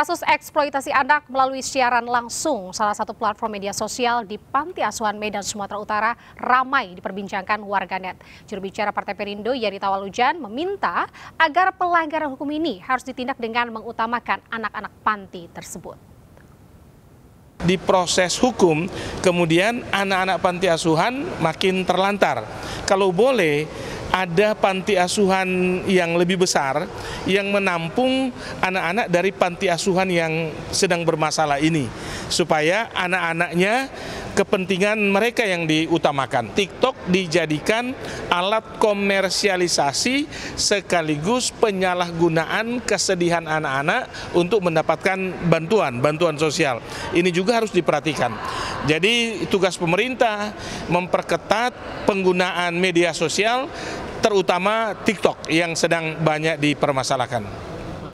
Kasus eksploitasi anak melalui siaran langsung salah satu platform media sosial di Panti Asuhan Medan Sumatera Utara ramai diperbincangkan warganet. Juru bicara Partai Perindo Yari Tawalujan meminta agar pelanggaran hukum ini harus ditindak dengan mengutamakan anak-anak panti tersebut. Di proses hukum, kemudian anak-anak panti asuhan makin terlantar. Kalau boleh, ada panti asuhan yang lebih besar yang menampung anak-anak dari panti asuhan yang sedang bermasalah ini supaya anak-anaknya kepentingan mereka yang diutamakan. TikTok dijadikan alat komersialisasi sekaligus penyalahgunaan kesedihan anak-anak untuk mendapatkan bantuan, bantuan sosial. Ini juga harus diperhatikan. Jadi tugas pemerintah memperketat penggunaan media sosial terutama TikTok yang sedang banyak dipermasalahkan.